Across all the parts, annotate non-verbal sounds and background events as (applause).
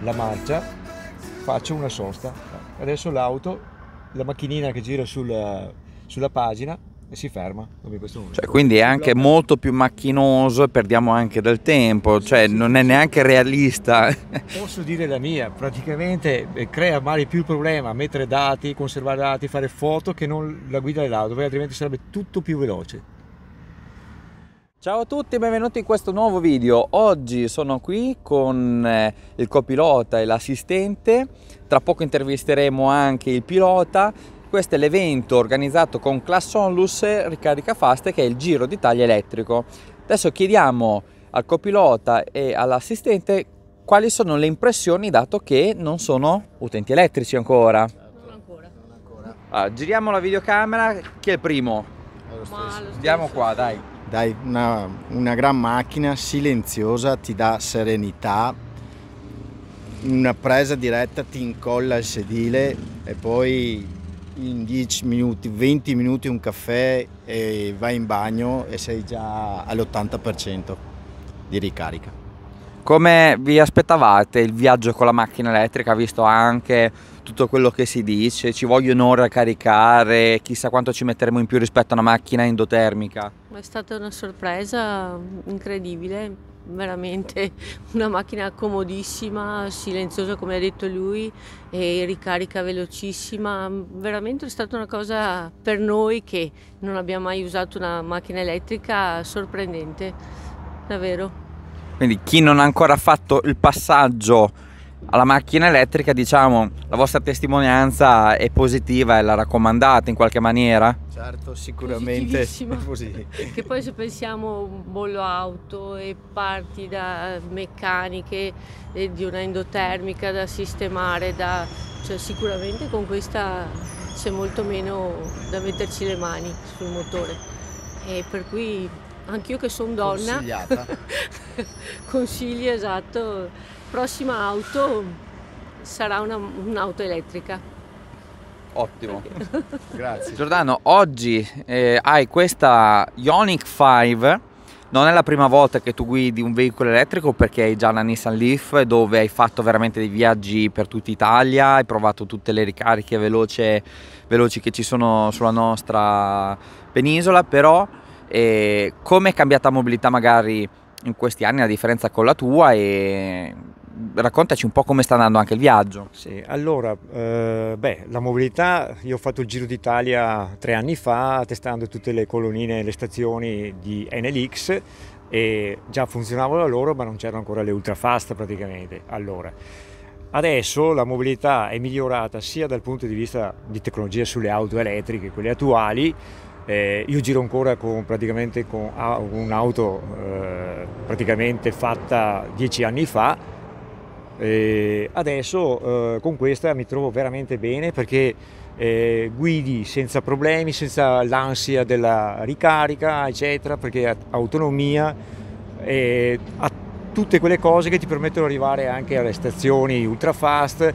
la marcia, faccio una sosta. Adesso l'auto, la macchinina che gira sul, sulla pagina e si ferma. Cioè, quindi è anche molto più macchinoso e perdiamo anche del tempo, cioè non è neanche realista. Posso dire la mia, praticamente eh, crea male più il problema mettere dati, conservare dati, fare foto che non la guida dell'auto, perché altrimenti sarebbe tutto più veloce. Ciao a tutti e benvenuti in questo nuovo video. Oggi sono qui con eh, il copilota e l'assistente. Tra poco intervisteremo anche il pilota. Questo è l'evento organizzato con Class Onlus Ricarica Fast che è il Giro d'Italia elettrico. Adesso chiediamo al copilota e all'assistente quali sono le impressioni dato che non sono utenti elettrici ancora. Non ancora. Allora, ah, giriamo la videocamera, chi è il primo? Andiamo qua, dai. Dai, una, una gran macchina silenziosa ti dà serenità, una presa diretta ti incolla il sedile e poi in 10 minuti, 20 minuti un caffè e vai in bagno e sei già all'80% di ricarica. Come vi aspettavate il viaggio con la macchina elettrica, visto anche tutto quello che si dice, ci vogliono un'ora a caricare, chissà quanto ci metteremo in più rispetto a una macchina endotermica. È stata una sorpresa incredibile, veramente una macchina comodissima, silenziosa come ha detto lui e ricarica velocissima, veramente è stata una cosa per noi che non abbiamo mai usato una macchina elettrica sorprendente, davvero. Quindi chi non ha ancora fatto il passaggio alla macchina elettrica, diciamo, la vostra testimonianza è positiva e la raccomandate in qualche maniera? Certo, sicuramente. (laughs) Così. che poi se pensiamo bollo auto e parti da meccaniche e di una endotermica da sistemare, da, cioè, sicuramente con questa c'è molto meno da metterci le mani sul motore. E per cui anch'io che sono donna... Consigliata. (laughs) consiglio esatto prossima auto sarà una, un'auto elettrica. Ottimo, (laughs) grazie. Giordano, oggi eh, hai questa Ionic 5, non è la prima volta che tu guidi un veicolo elettrico perché hai già la Nissan Leaf dove hai fatto veramente dei viaggi per tutta Italia, hai provato tutte le ricariche veloce, veloci che ci sono sulla nostra penisola, però eh, come è cambiata la mobilità magari? in questi anni la differenza con la tua e raccontaci un po' come sta andando anche il viaggio. Sì, allora, eh, beh, la mobilità, io ho fatto il Giro d'Italia tre anni fa testando tutte le colonnine e le stazioni di NLX e già funzionavano loro ma non c'erano ancora le ultrafast praticamente allora. Adesso la mobilità è migliorata sia dal punto di vista di tecnologia sulle auto elettriche, quelle attuali, eh, io giro ancora con, praticamente con un'auto eh, praticamente fatta dieci anni fa. Eh, adesso con questa mi trovo veramente bene perché eh, guidi senza problemi, senza l'ansia della ricarica, eccetera, perché autonomia, e eh, att- tutte quelle cose che ti permettono di arrivare anche alle stazioni ultra fast.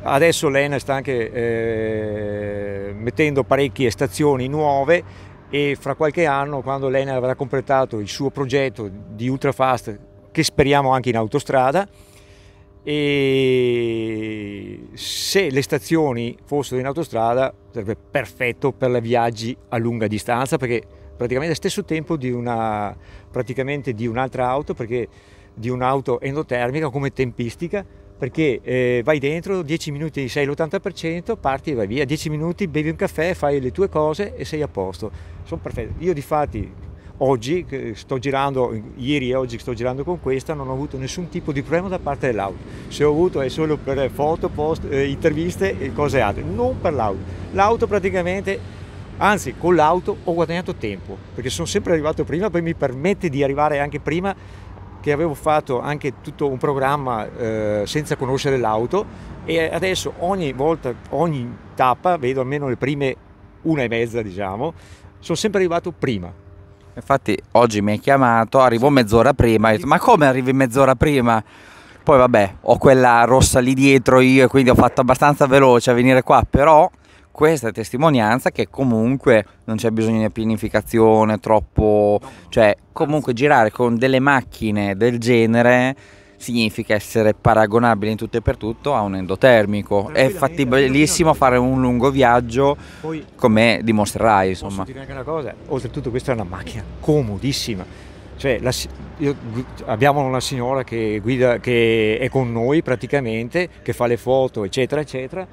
Adesso l'ENA sta anche eh, mettendo parecchie stazioni nuove e fra qualche anno quando l'ENA avrà completato il suo progetto di ultra fast che speriamo anche in autostrada e se le stazioni fossero in autostrada sarebbe perfetto per i viaggi a lunga distanza perché praticamente allo stesso tempo di, una, praticamente di un'altra auto, perché, di un'auto endotermica come tempistica, perché eh, vai dentro, 10 minuti sei l'80%, parti e vai via, 10 minuti bevi un caffè, fai le tue cose e sei a posto. Sono perfetto. Io di fatti oggi sto girando, ieri e oggi sto girando con questa, non ho avuto nessun tipo di problema da parte dell'auto. Se ho avuto è solo per foto, post, eh, interviste e cose altre, non per l'auto. L'auto praticamente Anzi, con l'auto ho guadagnato tempo, perché sono sempre arrivato prima, poi mi permette di arrivare anche prima che avevo fatto anche tutto un programma eh, senza conoscere l'auto e adesso ogni volta, ogni tappa, vedo almeno le prime una e mezza diciamo, sono sempre arrivato prima. Infatti oggi mi hai chiamato, arrivo mezz'ora prima, ma come arrivi mezz'ora prima? Poi vabbè, ho quella rossa lì dietro io e quindi ho fatto abbastanza veloce a venire qua, però questa testimonianza che comunque non c'è bisogno di pianificazione troppo, cioè comunque girare con delle macchine del genere significa essere paragonabile in tutto e per tutto a un endotermico. È fattibilissimo fare un lungo viaggio, come dimostrerai. Insomma. Posso dire anche una cosa, oltretutto questa è una macchina comodissima. Cioè, la, io, abbiamo una signora che, guida, che è con noi praticamente, che fa le foto, eccetera, eccetera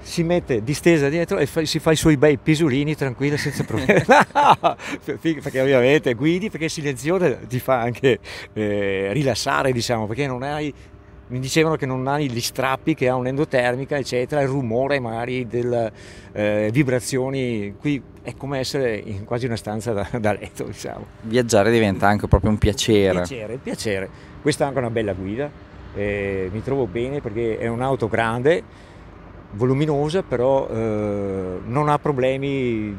si mette distesa dietro e fa, si fa i suoi bei pisolini tranquilla senza problemi. (laughs) (laughs) perché ovviamente guidi, perché il silenzioso ti fa anche eh, rilassare, diciamo, perché non hai mi dicevano che non hai gli strappi che ha un'endotermica, eccetera, il rumore magari delle eh, vibrazioni. Qui è come essere in quasi una stanza da, da letto, diciamo. Viaggiare diventa anche proprio un piacere. Piacere, piacere. Questa è anche una bella guida. Eh, mi trovo bene perché è un'auto grande voluminosa, però eh, non, ha problemi,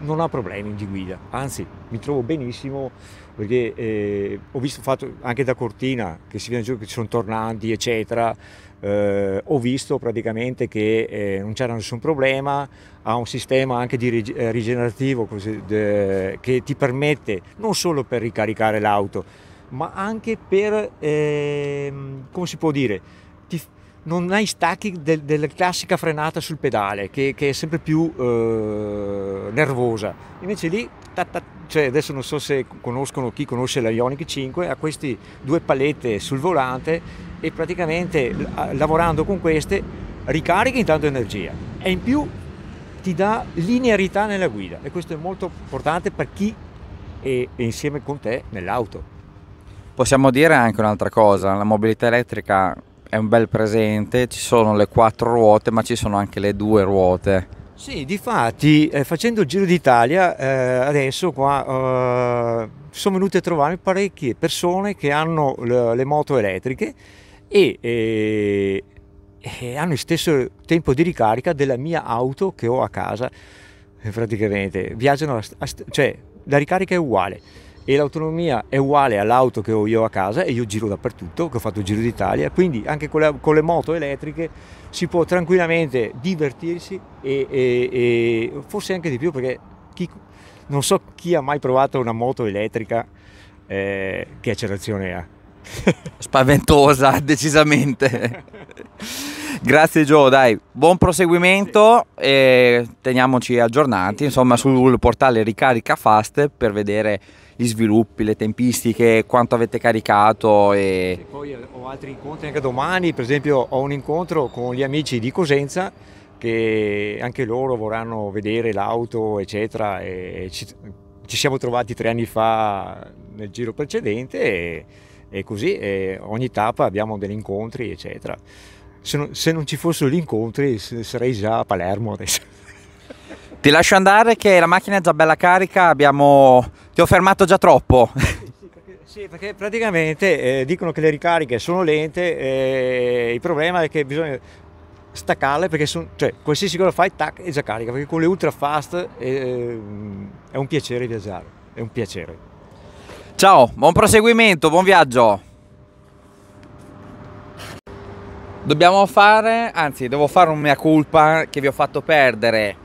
non ha problemi di guida, anzi mi trovo benissimo perché eh, ho visto fatto anche da Cortina che si vede giù che ci sono tornanti eccetera eh, ho visto praticamente che eh, non c'era nessun problema ha un sistema anche di eh, rigenerativo così, de- che ti permette non solo per ricaricare l'auto ma anche per ehm, come si può dire ti, non hai stacchi del, della classica frenata sul pedale che, che è sempre più eh, nervosa. Invece lì, ta, ta, cioè adesso non so se conoscono chi conosce la Ionic 5, ha queste due palette sul volante e praticamente lavorando con queste ricarica intanto energia e in più ti dà linearità nella guida e questo è molto importante per chi è insieme con te nell'auto. Possiamo dire anche un'altra cosa, la mobilità elettrica è un bel presente, ci sono le quattro ruote ma ci sono anche le due ruote. Sì, difatti eh, facendo il giro d'Italia eh, adesso qua eh, sono venute a trovare parecchie persone che hanno le, le moto elettriche e, e, e hanno lo stesso tempo di ricarica della mia auto che ho a casa eh, praticamente, viaggiano, a, a, cioè la ricarica è uguale e l'autonomia è uguale all'auto che ho io a casa e io giro dappertutto, che ho fatto il giro d'Italia, quindi anche con le, con le moto elettriche si può tranquillamente divertirsi e, e, e forse anche di più perché chi, non so chi ha mai provato una moto elettrica eh, che accelerazione ha. Spaventosa, decisamente. (laughs) Grazie Joe, dai, buon proseguimento sì. e teniamoci aggiornati, insomma, sul portale Ricarica Fast per vedere gli sviluppi, le tempistiche, quanto avete caricato. E... e... poi eh, ho altri incontri anche domani, per esempio ho un incontro con gli amici di Cosenza che anche loro vorranno vedere l'auto, eccetera. E ci, ci, siamo trovati tre anni fa nel giro precedente e, e così e ogni tappa abbiamo degli incontri, eccetera se non, se non ci fossero gli incontri sarei già a Palermo adesso. (laughs) Ti lascio andare che la macchina è già bella carica, abbiamo... ti ho fermato già troppo. (laughs) Sì, perché praticamente eh, dicono che le ricariche sono lente, eh, il problema è che bisogna staccarle perché son, cioè, qualsiasi cosa fai, tac, è già carica, perché con le ultra fast eh, è un piacere viaggiare, è un piacere. Ciao, buon proseguimento, buon viaggio! Dobbiamo fare, anzi devo fare un mea culpa che vi ho fatto perdere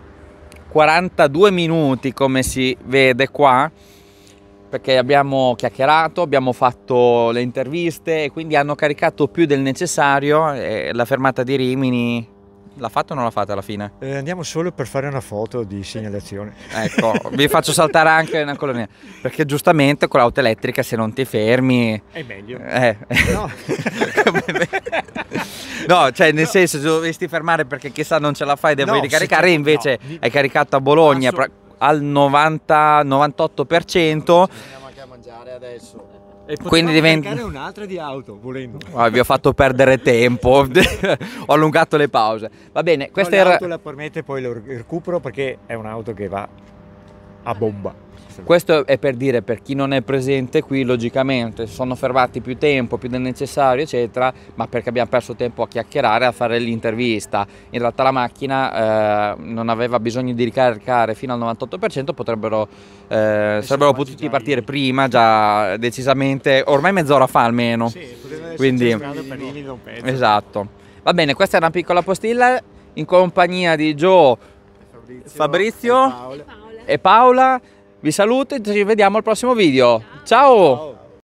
42 minuti come si vede qua perché abbiamo chiacchierato, abbiamo fatto le interviste e quindi hanno caricato più del necessario e la fermata di Rimini l'ha fatta o non l'ha fatta alla fine? Eh, andiamo solo per fare una foto di segnalazione. Ecco, vi faccio saltare anche una colonia perché giustamente con l'auto elettrica se non ti fermi... È meglio. Eh. No. (laughs) no, cioè nel no. senso, se dovresti fermare perché chissà non ce la fai, devo no, ricaricare, invece no. hai caricato a Bologna Passo... al 90-98%. adesso. E Quindi diventa un'altra di auto volendo. Ah, vi ho fatto perdere tempo, (laughs) ho allungato le pause. Va bene, questa era. L'auto la permette poi lo recupero perché è un'auto che va a bomba. Questo è per dire per chi non è presente qui, logicamente sono fermati più tempo, più del necessario, eccetera, ma perché abbiamo perso tempo a chiacchierare, a fare l'intervista. In realtà la macchina eh, non aveva bisogno di ricaricare fino al 98%, potrebbero, eh, sarebbero potuti partire prima, già decisamente, ormai mezz'ora fa almeno. Sì, quindi per esatto. Va bene, questa è una piccola postilla in compagnia di Joe, Fabrizio, Fabrizio e Paolo e Paola vi saluto e ci vediamo al prossimo video. Ciao. Ciao.